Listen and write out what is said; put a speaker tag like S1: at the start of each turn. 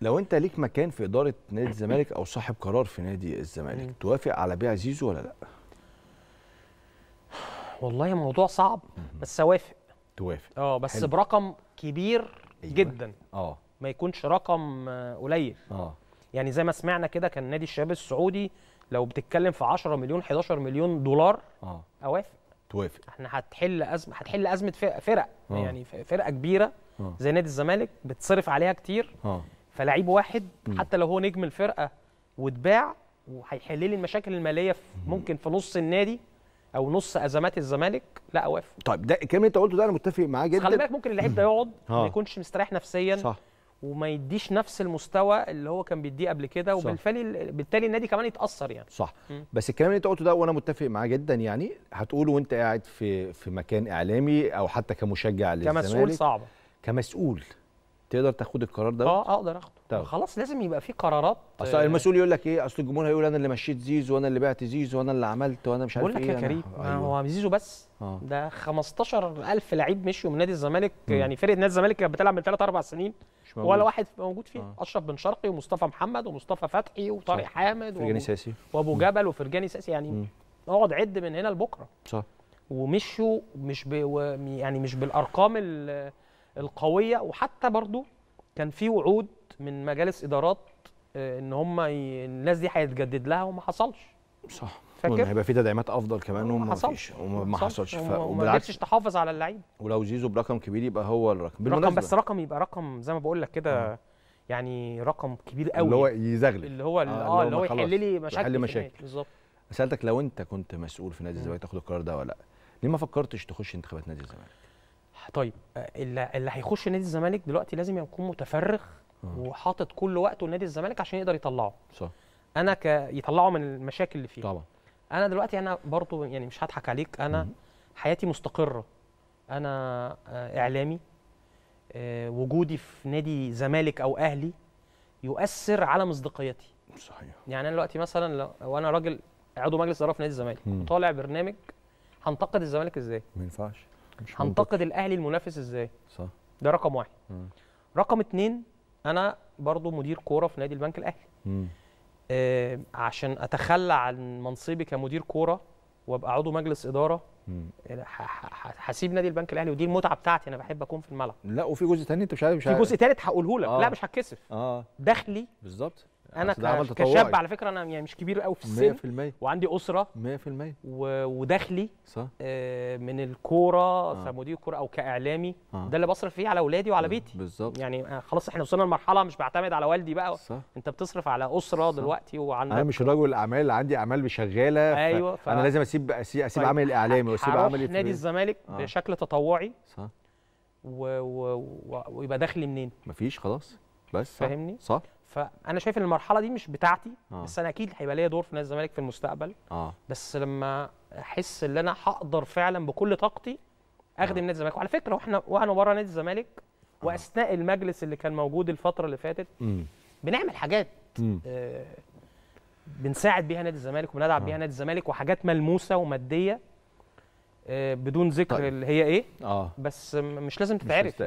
S1: لو انت ليك مكان في اداره نادي الزمالك او صاحب قرار في نادي الزمالك توافق على بيع زيزو ولا لا والله موضوع صعب بس اوافق توافق اه بس حلو. برقم كبير أيوة. جدا اه ما يكونش رقم آه، قليل اه يعني زي ما سمعنا كده كان نادي الشباب السعودي لو بتتكلم في 10 مليون 11 مليون دولار اه اوافق توافق احنا هتحل ازمه هتحل ازمه فرق, أوه. يعني فرقه كبيره أوه. زي نادي الزمالك بتصرف عليها كتير آه. فلعيب واحد حتى لو هو نجم الفرقه واتباع وهيحل لي المشاكل الماليه في ممكن في نص النادي او نص ازمات الزمالك لا واقف طيب ده الكلام اللي انت قلته ده انا متفق معاه جدا خلي بالك ممكن اللعيب ده يقعد آه. ما يكونش مستريح نفسيا صح وما يديش نفس المستوى اللي هو كان بيديه قبل كده وبالتالي بالتالي النادي كمان يتاثر يعني صح م. بس الكلام اللي انت قلته ده وانا متفق معاه جدا يعني هتقوله وانت قاعد في في مكان اعلامي او حتى كمشجع للزمالك كمسؤول صعبه كمسؤول تقدر تاخد القرار ده اه اقدر اخده طيب. خلاص لازم يبقى في قرارات اصل المسؤول يقول لك ايه اصل الجمهور هيقول انا اللي مشيت زيزو وانا اللي بعت زيزو وانا اللي عملت وانا مش عارف ايه بقول لك يا إيه. كريم أيوة. هو زيزو بس آه. ده 15000 لعيب مشيوا من نادي الزمالك م. يعني فرقه نادي الزمالك كانت بتلعب من 3 4 سنين مش ولا واحد موجود فيها آه. اشرف بن شرقي ومصطفى محمد ومصطفى فتحي وطارق صح. حامد وابو, ساسي. وأبو جبل وفرجاني ساسي يعني م. اقعد عد من هنا لبكره صح ومشوا مش ب... يعني مش بالارقام اللي القويه وحتى برضو كان في وعود من مجالس ادارات آه، ان هم ي... الناس دي هيتجدد لها وما حصلش صح فاكر هيبقى في تدعيمات افضل كمان وما حصلش وما حصلش وما قدرتش تحافظ على اللعيب ولو زيزو برقم كبير يبقى هو الرقم بالمناسبه رقم بس رقم يبقى رقم زي ما بقول لك كده آه. يعني رقم كبير قوي اللي هو يزغلل اللي هو آه،, اه اللي هو يحل لي مشاكل يحل مشاكل بالظبط سالتك لو انت كنت مسؤول في نادي الزمالك تاخد القرار ده ولا لا ليه ما فكرتش تخش انتخابات نادي الزمالك طيب آه، اللي هيخش نادي الزمالك دلوقتي لازم يكون متفرغ وحاطط كل وقته لنادي الزمالك عشان يقدر يطلعه صح انا ك... يطلعه من المشاكل اللي فيه طبعا انا دلوقتي انا برضو يعني مش هضحك عليك انا مم. حياتي مستقره انا آه، اعلامي آه، وجودي في نادي زمالك او اهلي يؤثر على مصداقيتي صحيح يعني انا دلوقتي مثلا لو انا راجل عضو مجلس اداره في نادي الزمالك طالع برنامج هنتقد الزمالك ازاي ما ينفعش مش هنتقد الاهلي المنافس ازاي صح ده رقم واحد مم. رقم اتنين انا برضو مدير كوره في نادي البنك الاهلي آه عشان اتخلى عن منصبي كمدير كوره وابقى عضو مجلس اداره آه، هسيب نادي البنك الاهلي ودي المتعه بتاعتي انا بحب اكون في الملعب لا وفي جزء تاني انت مش عارف مش عارف في جزء تالت هقوله لك آه. لا مش هتكسف اه دخلي بالظبط انا كشاب على فكره انا يعني مش كبير قوي في السن 100% وعندي اسره 100% و... ودخلي صح. آه من الكوره آه. كمدير كوره او كاعلامي آه. ده اللي بصرف فيه على اولادي وعلى آه، بيتي بالظبط يعني آه، خلاص احنا وصلنا لمرحله مش بعتمد على والدي بقى صح. انت بتصرف على اسره صح. دلوقتي وعندك انا مش رجل اعمال اللي عندي اعمال شغاله ايوه ف... انا لازم اسيب اسيب, أسيب طيب. عمل الاعلامي واسيب في نادي الزمالك آه. بشكل تطوعي صح و... و... و... ويبقى دخلي منين مفيش خلاص بس فاهمني صح فانا شايف ان المرحله دي مش بتاعتي آه. بس انا اكيد هيبقى ليا دور في نادي الزمالك في المستقبل آه. بس لما احس ان انا هقدر فعلا بكل طاقتي اخدم آه. نادي الزمالك وعلى فكره واحنا وانا بره نادي الزمالك آه. واثناء المجلس اللي كان موجود الفتره اللي فاتت م. بنعمل حاجات آه بنساعد بيها نادي الزمالك وبندعم آه. بيها نادي الزمالك وحاجات ملموسه وماديه آه بدون ذكر طيب. اللي هي ايه آه. بس مش لازم تتعرف